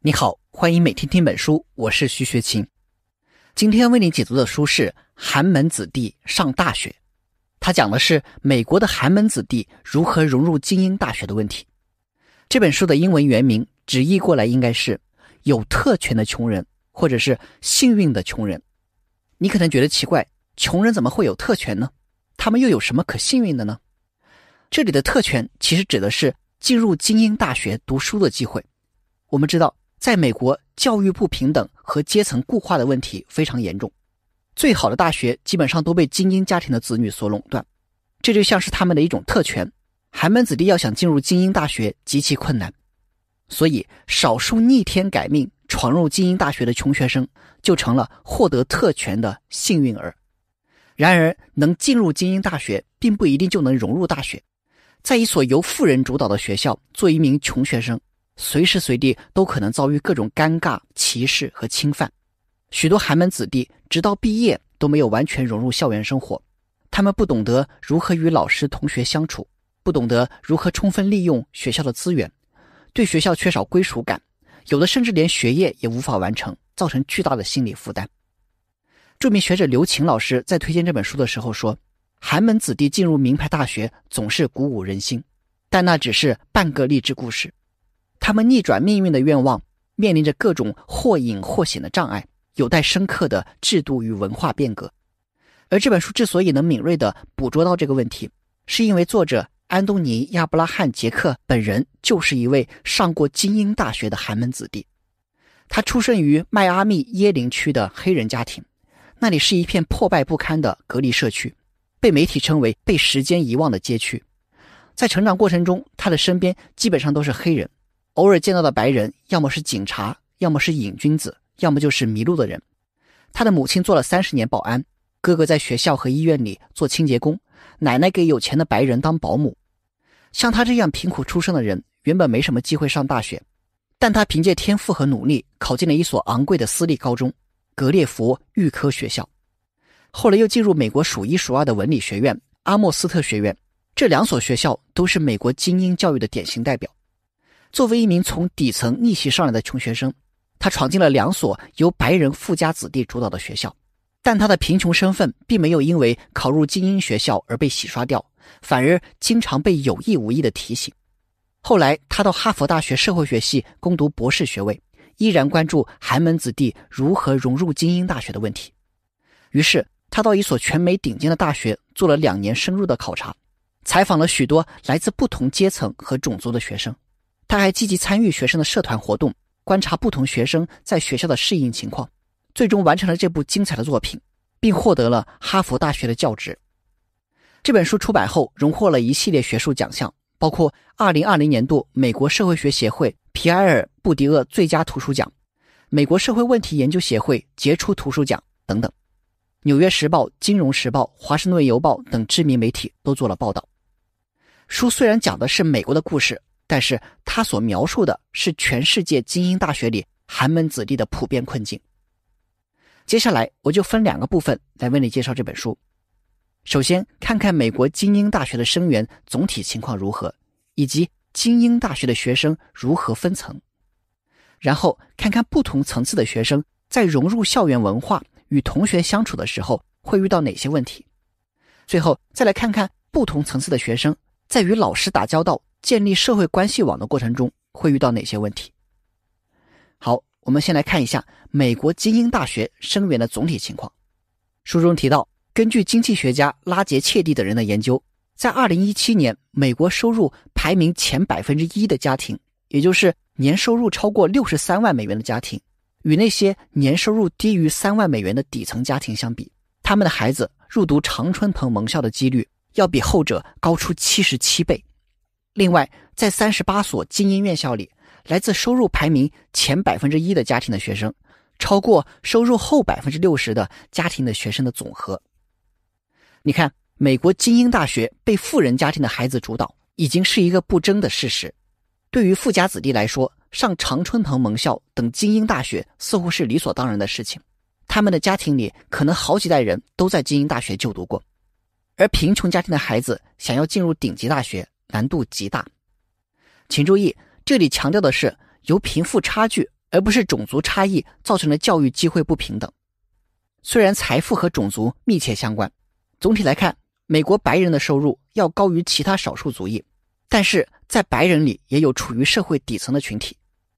你好，欢迎每天听本书，我是徐学琴。今天为你解读的书是《寒门子弟上大学》，它讲的是美国的寒门子弟如何融入精英大学的问题。这本书的英文原名直译过来应该是“有特权的穷人”或者是“幸运的穷人”。你可能觉得奇怪，穷人怎么会有特权呢？他们又有什么可幸运的呢？这里的特权其实指的是进入精英大学读书的机会。我们知道。在美国，教育不平等和阶层固化的问题非常严重。最好的大学基本上都被精英家庭的子女所垄断，这就像是他们的一种特权。寒门子弟要想进入精英大学极其困难，所以少数逆天改命闯入精英大学的穷学生就成了获得特权的幸运儿。然而，能进入精英大学并不一定就能融入大学。在一所由富人主导的学校做一名穷学生。随时随地都可能遭遇各种尴尬、歧视和侵犯。许多寒门子弟直到毕业都没有完全融入校园生活，他们不懂得如何与老师、同学相处，不懂得如何充分利用学校的资源，对学校缺少归属感，有的甚至连学业也无法完成，造成巨大的心理负担。著名学者刘擎老师在推荐这本书的时候说：“寒门子弟进入名牌大学总是鼓舞人心，但那只是半个励志故事。”他们逆转命运的愿望面临着各种或隐或显的障碍，有待深刻的制度与文化变革。而这本书之所以能敏锐地捕捉到这个问题，是因为作者安东尼亚布拉汉杰克本人就是一位上过精英大学的寒门子弟。他出生于迈阿密耶林区的黑人家庭，那里是一片破败不堪的隔离社区，被媒体称为“被时间遗忘的街区”。在成长过程中，他的身边基本上都是黑人。偶尔见到的白人，要么是警察，要么是瘾君子，要么就是迷路的人。他的母亲做了三十年保安，哥哥在学校和医院里做清洁工，奶奶给有钱的白人当保姆。像他这样贫苦出生的人，原本没什么机会上大学，但他凭借天赋和努力，考进了一所昂贵的私立高中——格列佛预科学校，后来又进入美国数一数二的文理学院——阿默斯特学院。这两所学校都是美国精英教育的典型代表。作为一名从底层逆袭上来的穷学生，他闯进了两所由白人富家子弟主导的学校，但他的贫穷身份并没有因为考入精英学校而被洗刷掉，反而经常被有意无意的提醒。后来，他到哈佛大学社会学系攻读博士学位，依然关注寒门子弟如何融入精英大学的问题。于是，他到一所全美顶尖的大学做了两年深入的考察，采访了许多来自不同阶层和种族的学生。他还积极参与学生的社团活动，观察不同学生在学校的适应情况，最终完成了这部精彩的作品，并获得了哈佛大学的教职。这本书出版后，荣获了一系列学术奖项，包括二零二零年度美国社会学协会皮埃尔布迪厄最佳图书奖、美国社会问题研究协会杰出图书奖等等。纽约时报、金融时报、华盛顿邮报等知名媒体都做了报道。书虽然讲的是美国的故事。但是他所描述的是全世界精英大学里寒门子弟的普遍困境。接下来我就分两个部分来为你介绍这本书。首先，看看美国精英大学的生源总体情况如何，以及精英大学的学生如何分层。然后，看看不同层次的学生在融入校园文化、与同学相处的时候会遇到哪些问题。最后，再来看看不同层次的学生在与老师打交道。建立社会关系网的过程中会遇到哪些问题？好，我们先来看一下美国精英大学生源的总体情况。书中提到，根据经济学家拉杰切蒂等人的研究，在2017年，美国收入排名前百分之一的家庭，也就是年收入超过63万美元的家庭，与那些年收入低于3万美元的底层家庭相比，他们的孩子入读常春藤盟校的几率要比后者高出77倍。另外，在三十八所精英院校里，来自收入排名前百分之一的家庭的学生，超过收入后百分之六十的家庭的学生的总和。你看，美国精英大学被富人家庭的孩子主导，已经是一个不争的事实。对于富家子弟来说，上常春藤盟校等精英大学似乎是理所当然的事情。他们的家庭里可能好几代人都在精英大学就读过，而贫穷家庭的孩子想要进入顶级大学。难度极大，请注意，这里强调的是由贫富差距，而不是种族差异造成的教育机会不平等。虽然财富和种族密切相关，总体来看，美国白人的收入要高于其他少数族裔，但是在白人里也有处于社会底层的群体，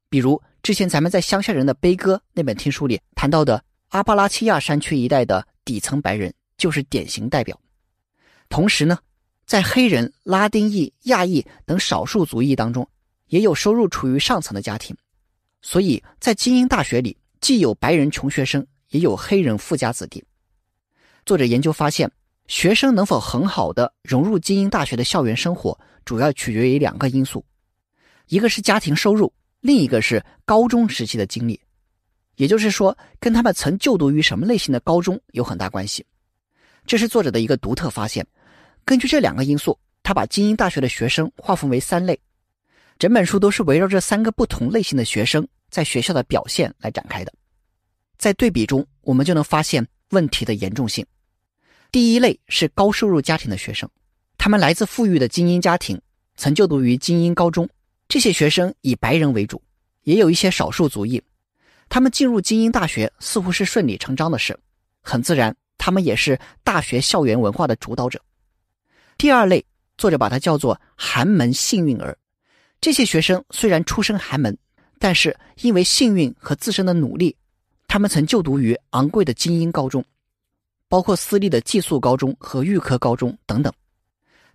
比如之前咱们在《乡下人的悲歌》那本听书里谈到的阿巴拉契亚山区一带的底层白人就是典型代表。同时呢。在黑人、拉丁裔、亚裔等少数族裔当中，也有收入处于上层的家庭，所以，在精英大学里，既有白人穷学生，也有黑人富家子弟。作者研究发现，学生能否很好的融入精英大学的校园生活，主要取决于两个因素，一个是家庭收入，另一个是高中时期的经历，也就是说，跟他们曾就读于什么类型的高中有很大关系。这是作者的一个独特发现。根据这两个因素，他把精英大学的学生划分为三类，整本书都是围绕这三个不同类型的学生在学校的表现来展开的。在对比中，我们就能发现问题的严重性。第一类是高收入家庭的学生，他们来自富裕的精英家庭，曾就读于精英高中。这些学生以白人为主，也有一些少数族裔。他们进入精英大学似乎是顺理成章的事，很自然，他们也是大学校园文化的主导者。第二类作者把它叫做“寒门幸运儿”。这些学生虽然出身寒门，但是因为幸运和自身的努力，他们曾就读于昂贵的精英高中，包括私立的寄宿高中和预科高中等等。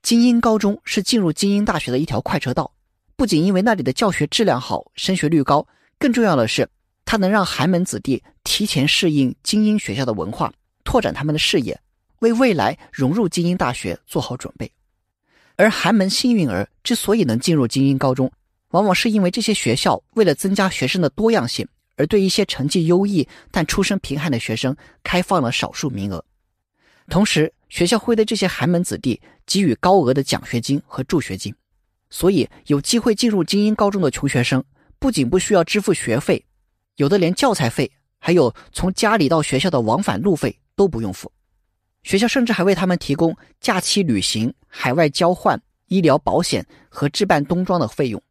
精英高中是进入精英大学的一条快车道，不仅因为那里的教学质量好、升学率高，更重要的是，它能让寒门子弟提前适应精英学校的文化，拓展他们的视野。为未来融入精英大学做好准备，而寒门幸运儿之所以能进入精英高中，往往是因为这些学校为了增加学生的多样性，而对一些成绩优异但出身贫寒的学生开放了少数名额。同时，学校会对这些寒门子弟给予高额的奖学金和助学金。所以，有机会进入精英高中的穷学生，不仅不需要支付学费，有的连教材费，还有从家里到学校的往返路费都不用付。学校甚至还为他们提供假期旅行、海外交换、医疗保险和置办冬装的费用，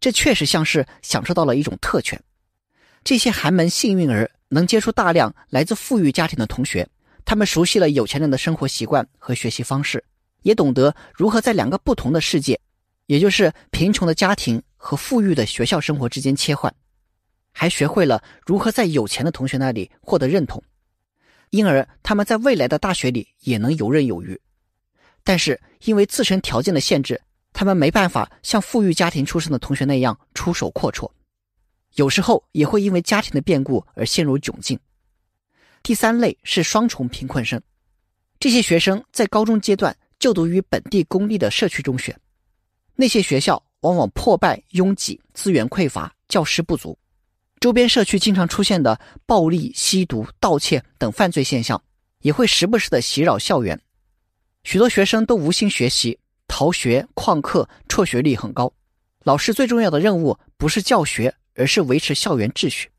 这确实像是享受到了一种特权。这些寒门幸运儿能接触大量来自富裕家庭的同学，他们熟悉了有钱人的生活习惯和学习方式，也懂得如何在两个不同的世界，也就是贫穷的家庭和富裕的学校生活之间切换，还学会了如何在有钱的同学那里获得认同。因而，他们在未来的大学里也能游刃有余。但是，因为自身条件的限制，他们没办法像富裕家庭出生的同学那样出手阔绰。有时候，也会因为家庭的变故而陷入窘境。第三类是双重贫困生，这些学生在高中阶段就读于本地公立的社区中学，那些学校往往破败、拥挤、资源匮乏、教师不足。周边社区经常出现的暴力、吸毒、盗窃等犯罪现象，也会时不时的袭扰校园。许多学生都无心学习，逃学、旷课、辍学率很高。老师最重要的任务不是教学，而是维持校园秩序。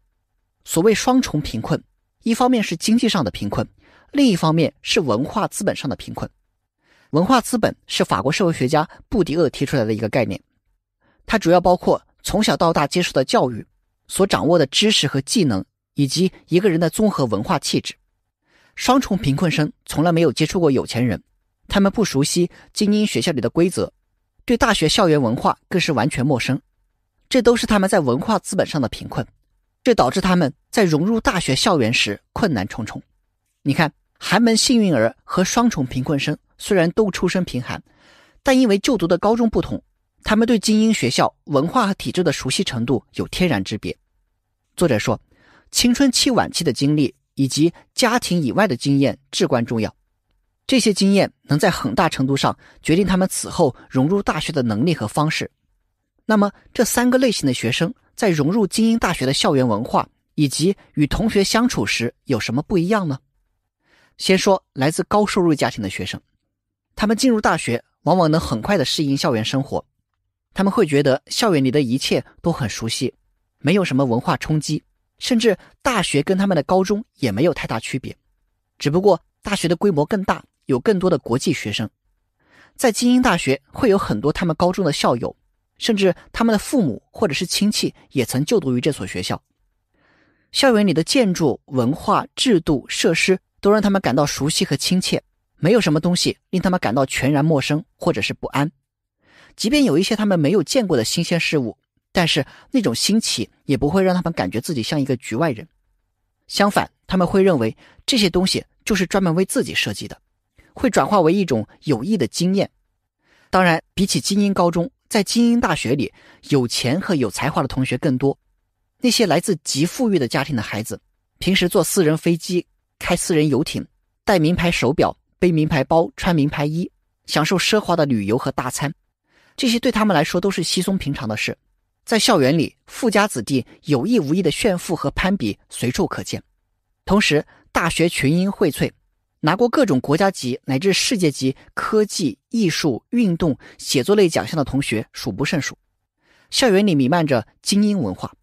所谓双重贫困，一方面是经济上的贫困，另一方面是文化资本上的贫困。文化资本是法国社会学家布迪厄提出来的一个概念，它主要包括从小到大接受的教育。所掌握的知识和技能，以及一个人的综合文化气质，双重贫困生从来没有接触过有钱人，他们不熟悉精英学校里的规则，对大学校园文化更是完全陌生，这都是他们在文化资本上的贫困，这导致他们在融入大学校园时困难重重。你看，寒门幸运儿和双重贫困生虽然都出身贫寒，但因为就读的高中不同。他们对精英学校文化和体制的熟悉程度有天然之别。作者说，青春期晚期的经历以及家庭以外的经验至关重要，这些经验能在很大程度上决定他们此后融入大学的能力和方式。那么，这三个类型的学生在融入精英大学的校园文化以及与同学相处时有什么不一样呢？先说来自高收入家庭的学生，他们进入大学往往能很快的适应校园生活。他们会觉得校园里的一切都很熟悉，没有什么文化冲击，甚至大学跟他们的高中也没有太大区别，只不过大学的规模更大，有更多的国际学生。在精英大学，会有很多他们高中的校友，甚至他们的父母或者是亲戚也曾就读于这所学校。校园里的建筑、文化、制度、设施都让他们感到熟悉和亲切，没有什么东西令他们感到全然陌生或者是不安。即便有一些他们没有见过的新鲜事物，但是那种新奇也不会让他们感觉自己像一个局外人。相反，他们会认为这些东西就是专门为自己设计的，会转化为一种有益的经验。当然，比起精英高中，在精英大学里有钱和有才华的同学更多。那些来自极富裕的家庭的孩子，平时坐私人飞机、开私人游艇、戴名牌手表、背名牌包、穿名牌衣，享受奢华的旅游和大餐。这些对他们来说都是稀松平常的事，在校园里，富家子弟有意无意的炫富和攀比随处可见。同时，大学群英荟萃，拿过各种国家级乃至世界级科技、艺术、运动、写作类奖项的同学数不胜数，校园里弥漫着精英文化。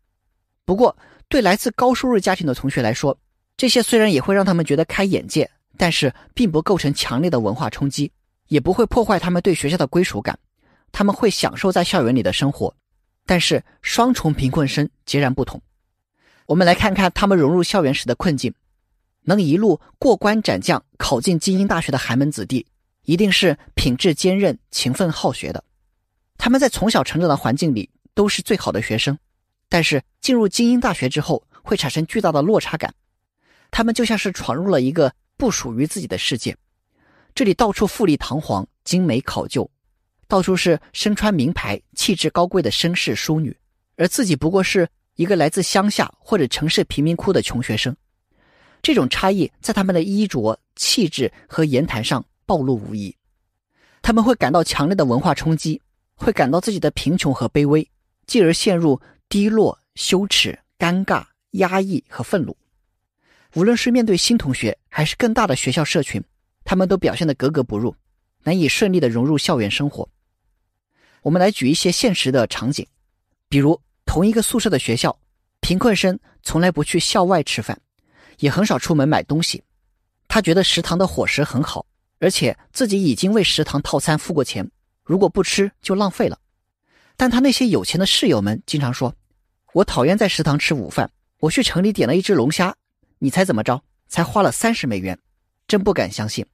不过，对来自高收入家庭的同学来说，这些虽然也会让他们觉得开眼界，但是并不构成强烈的文化冲击，也不会破坏他们对学校的归属感。他们会享受在校园里的生活，但是双重贫困生截然不同。我们来看看他们融入校园时的困境。能一路过关斩将考进精英大学的寒门子弟，一定是品质坚韧、勤奋好学的。他们在从小成长的环境里都是最好的学生，但是进入精英大学之后会产生巨大的落差感。他们就像是闯入了一个不属于自己的世界，这里到处富丽堂皇、精美考究。到处是身穿名牌、气质高贵的绅士淑女，而自己不过是一个来自乡下或者城市贫民窟的穷学生。这种差异在他们的衣着、气质和言谈上暴露无遗。他们会感到强烈的文化冲击，会感到自己的贫穷和卑微，继而陷入低落、羞耻、尴尬、压抑和愤怒。无论是面对新同学，还是更大的学校社群，他们都表现得格格不入，难以顺利地融入校园生活。我们来举一些现实的场景，比如同一个宿舍的学校，贫困生从来不去校外吃饭，也很少出门买东西。他觉得食堂的伙食很好，而且自己已经为食堂套餐付过钱，如果不吃就浪费了。但他那些有钱的室友们经常说：“我讨厌在食堂吃午饭，我去城里点了一只龙虾，你猜怎么着？才花了三十美元，真不敢相信。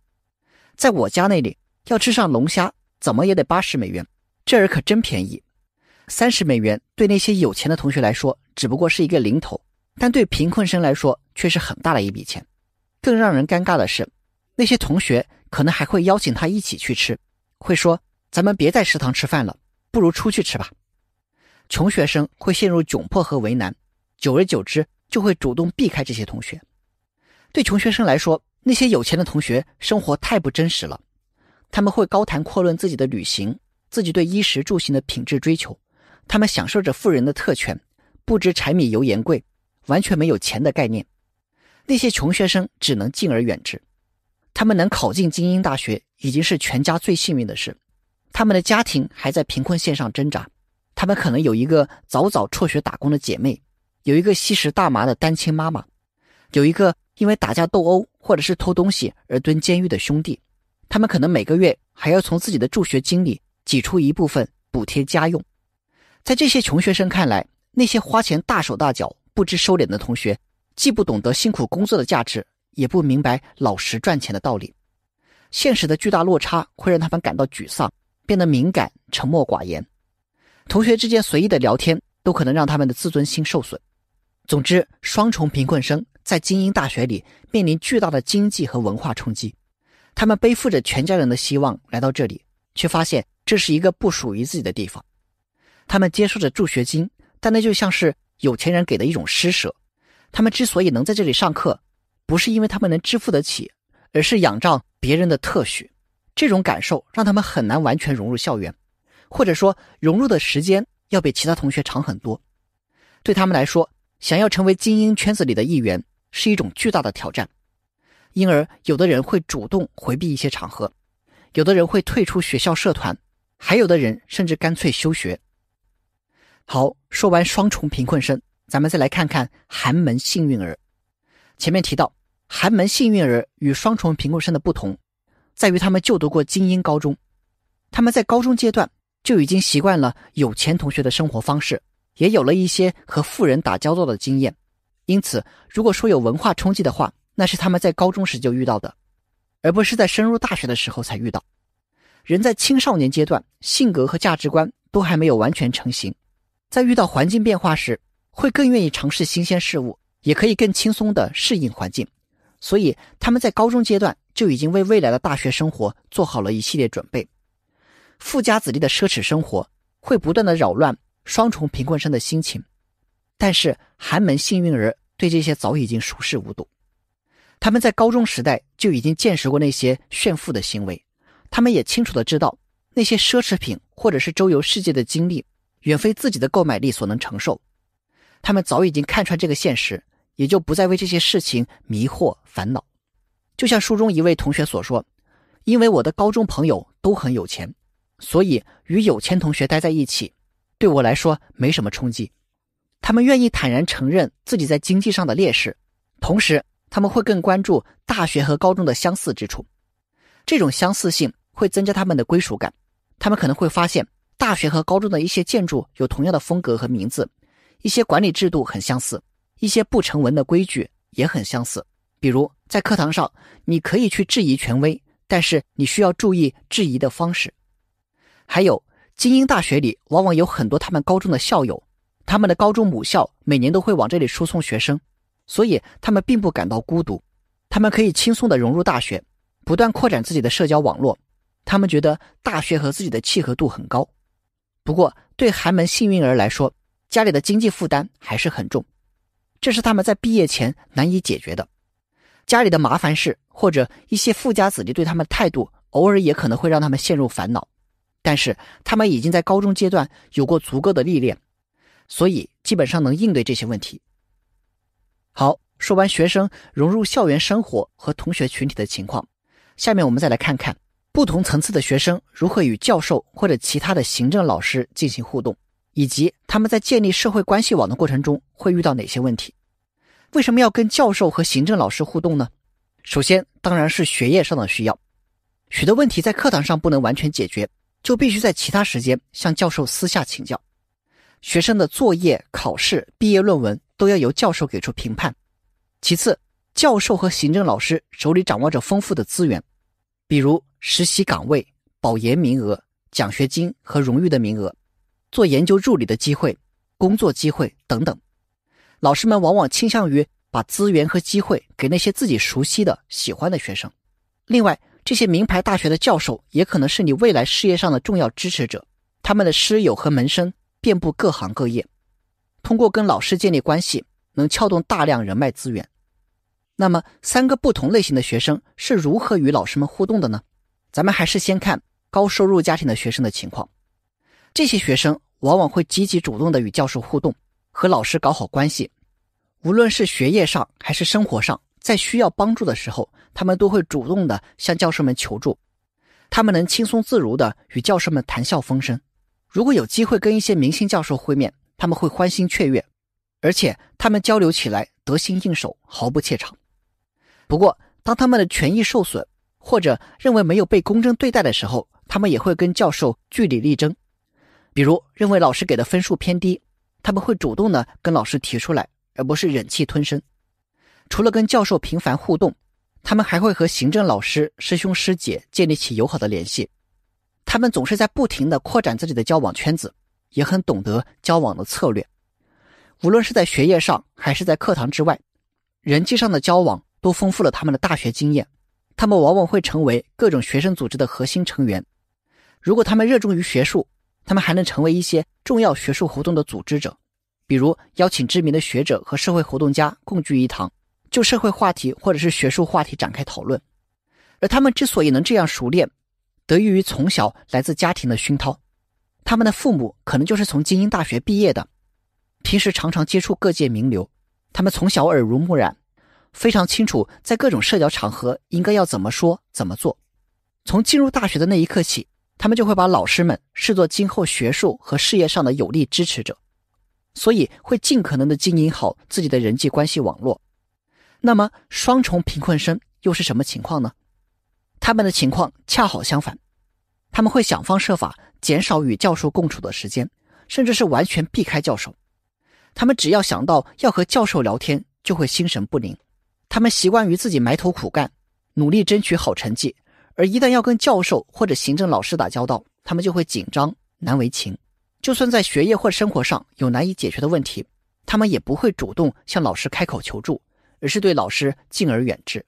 在我家那里，要吃上龙虾怎么也得八十美元。”这儿可真便宜，三十美元对那些有钱的同学来说，只不过是一个零头，但对贫困生来说却是很大的一笔钱。更让人尴尬的是，那些同学可能还会邀请他一起去吃，会说：“咱们别在食堂吃饭了，不如出去吃吧。”穷学生会陷入窘迫和为难，久而久之就会主动避开这些同学。对穷学生来说，那些有钱的同学生活太不真实了，他们会高谈阔论自己的旅行。自己对衣食住行的品质追求，他们享受着富人的特权，不知柴米油盐贵，完全没有钱的概念。那些穷学生只能敬而远之。他们能考进精英大学，已经是全家最幸运的事。他们的家庭还在贫困线上挣扎。他们可能有一个早早辍学打工的姐妹，有一个吸食大麻的单亲妈妈，有一个因为打架斗殴或者是偷东西而蹲监狱的兄弟。他们可能每个月还要从自己的助学金里。挤出一部分补贴家用，在这些穷学生看来，那些花钱大手大脚、不知收敛的同学，既不懂得辛苦工作的价值，也不明白老实赚钱的道理。现实的巨大落差会让他们感到沮丧，变得敏感、沉默寡言。同学之间随意的聊天都可能让他们的自尊心受损。总之，双重贫困生在精英大学里面临巨大的经济和文化冲击，他们背负着全家人的希望来到这里，却发现。这是一个不属于自己的地方，他们接受着助学金，但那就像是有钱人给的一种施舍。他们之所以能在这里上课，不是因为他们能支付得起，而是仰仗别人的特许。这种感受让他们很难完全融入校园，或者说融入的时间要比其他同学长很多。对他们来说，想要成为精英圈子里的一员是一种巨大的挑战，因而有的人会主动回避一些场合，有的人会退出学校社团。还有的人甚至干脆休学。好，说完双重贫困生，咱们再来看看寒门幸运儿。前面提到，寒门幸运儿与双重贫困生的不同，在于他们就读过精英高中，他们在高中阶段就已经习惯了有钱同学的生活方式，也有了一些和富人打交道的经验。因此，如果说有文化冲击的话，那是他们在高中时就遇到的，而不是在升入大学的时候才遇到。人在青少年阶段，性格和价值观都还没有完全成型，在遇到环境变化时，会更愿意尝试新鲜事物，也可以更轻松的适应环境。所以他们在高中阶段就已经为未来的大学生活做好了一系列准备。富家子弟的奢侈生活会不断的扰乱双重贫困生的心情，但是寒门幸运儿对这些早已经熟视无睹，他们在高中时代就已经见识过那些炫富的行为。他们也清楚的知道，那些奢侈品或者是周游世界的经历，远非自己的购买力所能承受。他们早已经看穿这个现实，也就不再为这些事情迷惑烦恼。就像书中一位同学所说：“因为我的高中朋友都很有钱，所以与有钱同学待在一起，对我来说没什么冲击。他们愿意坦然承认自己在经济上的劣势，同时他们会更关注大学和高中的相似之处。”这种相似性会增加他们的归属感，他们可能会发现大学和高中的一些建筑有同样的风格和名字，一些管理制度很相似，一些不成文的规矩也很相似。比如在课堂上，你可以去质疑权威，但是你需要注意质疑的方式。还有，精英大学里往往有很多他们高中的校友，他们的高中母校每年都会往这里输送学生，所以他们并不感到孤独，他们可以轻松地融入大学。不断扩展自己的社交网络，他们觉得大学和自己的契合度很高。不过，对寒门幸运儿来说，家里的经济负担还是很重，这是他们在毕业前难以解决的。家里的麻烦事或者一些富家子弟对他们的态度，偶尔也可能会让他们陷入烦恼。但是，他们已经在高中阶段有过足够的历练，所以基本上能应对这些问题。好，说完学生融入校园生活和同学群体的情况。下面我们再来看看不同层次的学生如何与教授或者其他的行政老师进行互动，以及他们在建立社会关系网的过程中会遇到哪些问题。为什么要跟教授和行政老师互动呢？首先，当然是学业上的需要。许多问题在课堂上不能完全解决，就必须在其他时间向教授私下请教。学生的作业、考试、毕业论文都要由教授给出评判。其次，教授和行政老师手里掌握着丰富的资源。比如实习岗位、保研名额、奖学金和荣誉的名额，做研究助理的机会、工作机会等等。老师们往往倾向于把资源和机会给那些自己熟悉的、喜欢的学生。另外，这些名牌大学的教授也可能是你未来事业上的重要支持者，他们的师友和门生遍布各行各业。通过跟老师建立关系，能撬动大量人脉资源。那么，三个不同类型的学生是如何与老师们互动的呢？咱们还是先看高收入家庭的学生的情况。这些学生往往会积极主动地与教授互动，和老师搞好关系。无论是学业上还是生活上，在需要帮助的时候，他们都会主动地向教授们求助。他们能轻松自如地与教授们谈笑风生。如果有机会跟一些明星教授会面，他们会欢欣雀跃，而且他们交流起来得心应手，毫不怯场。不过，当他们的权益受损或者认为没有被公正对待的时候，他们也会跟教授据理力争。比如认为老师给的分数偏低，他们会主动的跟老师提出来，而不是忍气吞声。除了跟教授频繁互动，他们还会和行政老师、师兄师姐建立起友好的联系。他们总是在不停的扩展自己的交往圈子，也很懂得交往的策略。无论是在学业上还是在课堂之外，人际上的交往。都丰富了他们的大学经验，他们往往会成为各种学生组织的核心成员。如果他们热衷于学术，他们还能成为一些重要学术活动的组织者，比如邀请知名的学者和社会活动家共聚一堂，就社会话题或者是学术话题展开讨论。而他们之所以能这样熟练，得益于从小来自家庭的熏陶。他们的父母可能就是从精英大学毕业的，平时常常接触各界名流，他们从小耳濡目染。非常清楚，在各种社交场合应该要怎么说怎么做。从进入大学的那一刻起，他们就会把老师们视作今后学术和事业上的有力支持者，所以会尽可能地经营好自己的人际关系网络。那么，双重贫困生又是什么情况呢？他们的情况恰好相反，他们会想方设法减少与教授共处的时间，甚至是完全避开教授。他们只要想到要和教授聊天，就会心神不宁。他们习惯于自己埋头苦干，努力争取好成绩，而一旦要跟教授或者行政老师打交道，他们就会紧张难为情。就算在学业或生活上有难以解决的问题，他们也不会主动向老师开口求助，而是对老师敬而远之。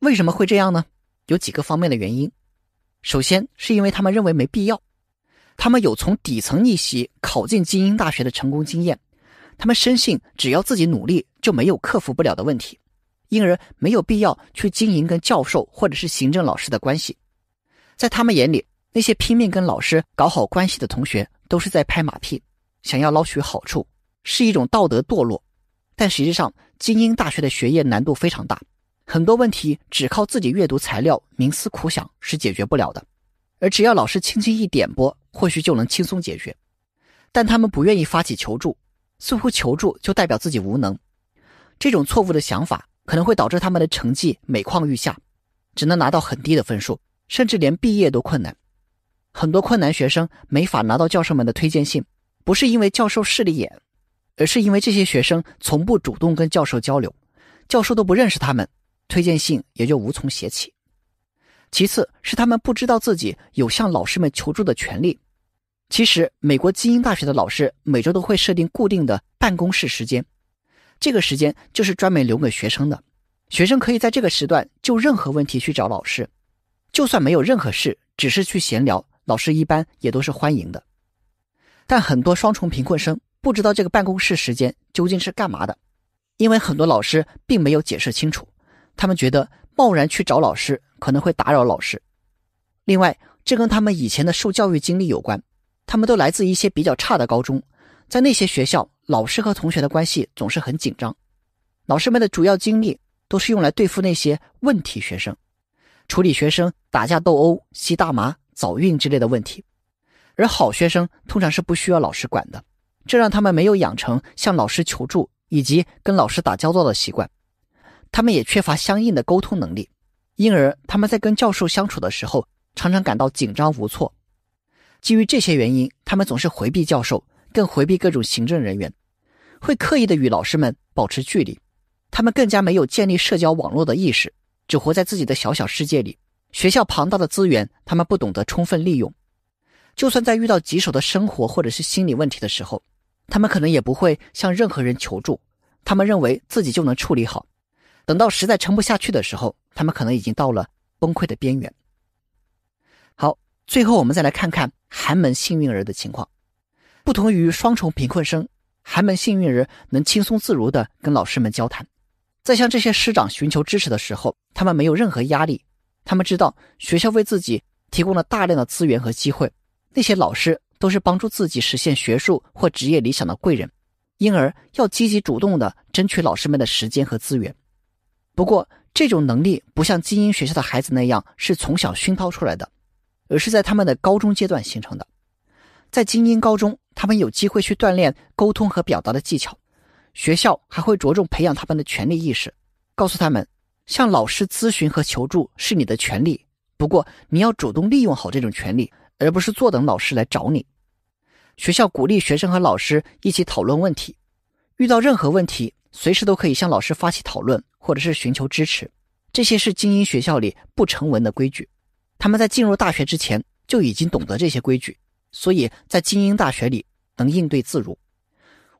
为什么会这样呢？有几个方面的原因。首先是因为他们认为没必要，他们有从底层逆袭考进精英大学的成功经验，他们深信只要自己努力就没有克服不了的问题。因而没有必要去经营跟教授或者是行政老师的关系，在他们眼里，那些拼命跟老师搞好关系的同学都是在拍马屁，想要捞取好处，是一种道德堕落。但实际上，精英大学的学业难度非常大，很多问题只靠自己阅读材料冥思苦想是解决不了的，而只要老师轻轻一点拨，或许就能轻松解决。但他们不愿意发起求助，似乎求助就代表自己无能，这种错误的想法。可能会导致他们的成绩每况愈下，只能拿到很低的分数，甚至连毕业都困难。很多困难学生没法拿到教授们的推荐信，不是因为教授势利眼，而是因为这些学生从不主动跟教授交流，教授都不认识他们，推荐信也就无从写起。其次是他们不知道自己有向老师们求助的权利。其实，美国精英大学的老师每周都会设定固定的办公室时间。这个时间就是专门留给学生的，学生可以在这个时段就任何问题去找老师，就算没有任何事，只是去闲聊，老师一般也都是欢迎的。但很多双重贫困生不知道这个办公室时间究竟是干嘛的，因为很多老师并没有解释清楚。他们觉得贸然去找老师可能会打扰老师。另外，这跟他们以前的受教育经历有关，他们都来自一些比较差的高中，在那些学校。老师和同学的关系总是很紧张，老师们的主要精力都是用来对付那些问题学生，处理学生打架斗殴、吸大麻、早孕之类的问题，而好学生通常是不需要老师管的，这让他们没有养成向老师求助以及跟老师打交道的习惯，他们也缺乏相应的沟通能力，因而他们在跟教授相处的时候常常感到紧张无措。基于这些原因，他们总是回避教授。更回避各种行政人员，会刻意的与老师们保持距离，他们更加没有建立社交网络的意识，只活在自己的小小世界里。学校庞大的资源，他们不懂得充分利用。就算在遇到棘手的生活或者是心理问题的时候，他们可能也不会向任何人求助，他们认为自己就能处理好。等到实在撑不下去的时候，他们可能已经到了崩溃的边缘。好，最后我们再来看看寒门幸运儿的情况。不同于双重贫困生，寒门幸运人能轻松自如地跟老师们交谈，在向这些师长寻求支持的时候，他们没有任何压力。他们知道学校为自己提供了大量的资源和机会，那些老师都是帮助自己实现学术或职业理想的贵人，因而要积极主动地争取老师们的时间和资源。不过，这种能力不像精英学校的孩子那样是从小熏陶出来的，而是在他们的高中阶段形成的。在精英高中，他们有机会去锻炼沟通和表达的技巧。学校还会着重培养他们的权利意识，告诉他们，向老师咨询和求助是你的权利。不过，你要主动利用好这种权利，而不是坐等老师来找你。学校鼓励学生和老师一起讨论问题，遇到任何问题，随时都可以向老师发起讨论或者是寻求支持。这些是精英学校里不成文的规矩，他们在进入大学之前就已经懂得这些规矩。所以在精英大学里能应对自如。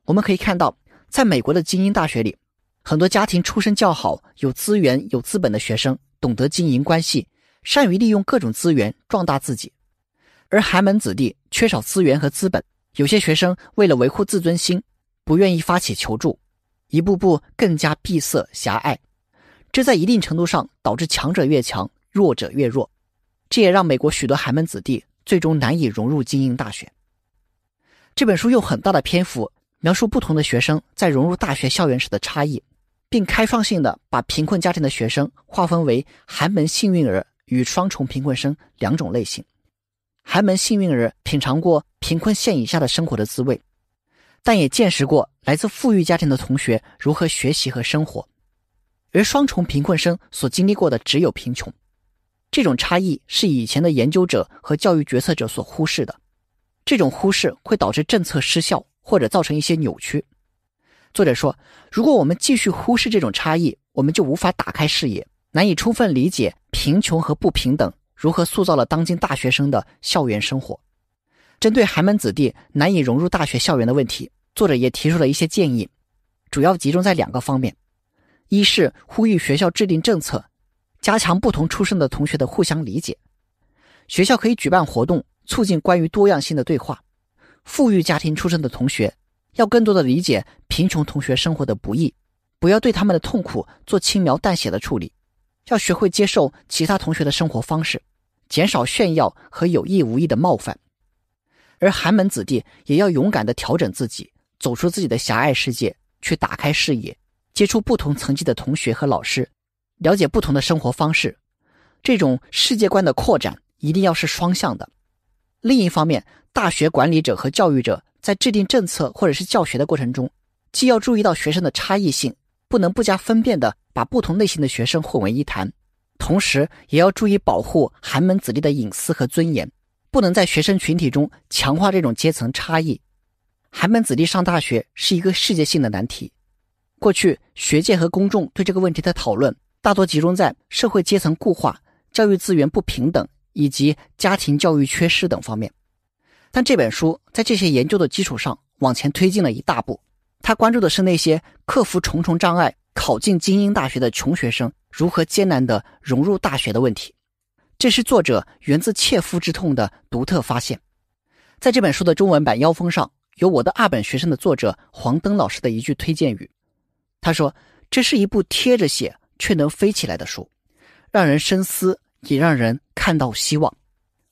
我们可以看到，在美国的精英大学里，很多家庭出身较好、有资源、有资本的学生懂得经营关系，善于利用各种资源壮大自己；而寒门子弟缺少资源和资本，有些学生为了维护自尊心，不愿意发起求助，一步步更加闭塞狭隘。这在一定程度上导致强者越强，弱者越弱。这也让美国许多寒门子弟。最终难以融入精英大学。这本书用很大的篇幅描述不同的学生在融入大学校园时的差异，并开创性地把贫困家庭的学生划分为寒门幸运儿与双重贫困生两种类型。寒门幸运儿品尝过贫困线以下的生活的滋味，但也见识过来自富裕家庭的同学如何学习和生活，而双重贫困生所经历过的只有贫穷。这种差异是以前的研究者和教育决策者所忽视的，这种忽视会导致政策失效或者造成一些扭曲。作者说，如果我们继续忽视这种差异，我们就无法打开视野，难以充分理解贫穷和不平等如何塑造了当今大学生的校园生活。针对寒门子弟难以融入大学校园的问题，作者也提出了一些建议，主要集中在两个方面：一是呼吁学校制定政策。加强不同出身的同学的互相理解，学校可以举办活动，促进关于多样性的对话。富裕家庭出身的同学要更多的理解贫穷同学生活的不易，不要对他们的痛苦做轻描淡写的处理，要学会接受其他同学的生活方式，减少炫耀和有意无意的冒犯。而寒门子弟也要勇敢地调整自己，走出自己的狭隘世界，去打开视野，接触不同层级的同学和老师。了解不同的生活方式，这种世界观的扩展一定要是双向的。另一方面，大学管理者和教育者在制定政策或者是教学的过程中，既要注意到学生的差异性，不能不加分辨的把不同类型的学生混为一谈，同时也要注意保护寒门子弟的隐私和尊严，不能在学生群体中强化这种阶层差异。寒门子弟上大学是一个世界性的难题。过去学界和公众对这个问题的讨论。大多集中在社会阶层固化、教育资源不平等以及家庭教育缺失等方面。但这本书在这些研究的基础上往前推进了一大步。他关注的是那些克服重重障碍考进精英大学的穷学生如何艰难地融入大学的问题。这是作者源自切肤之痛的独特发现。在这本书的中文版《腰封上有我的二本学生的作者黄登老师的一句推荐语，他说：“这是一部贴着写。”却能飞起来的书，让人深思，也让人看到希望。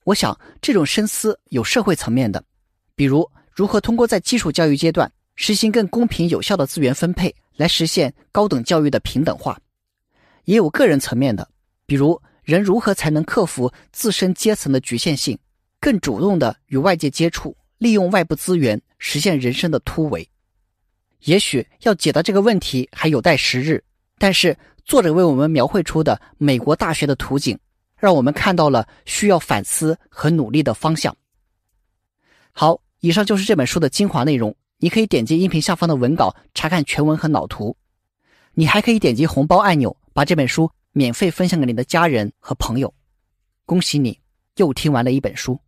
我想，这种深思有社会层面的，比如如何通过在基础教育阶段实行更公平有效的资源分配，来实现高等教育的平等化；也有个人层面的，比如人如何才能克服自身阶层的局限性，更主动地与外界接触，利用外部资源实现人生的突围。也许要解答这个问题，还有待时日。但是，作者为我们描绘出的美国大学的图景，让我们看到了需要反思和努力的方向。好，以上就是这本书的精华内容。你可以点击音频下方的文稿，查看全文和脑图。你还可以点击红包按钮，把这本书免费分享给你的家人和朋友。恭喜你，又听完了一本书。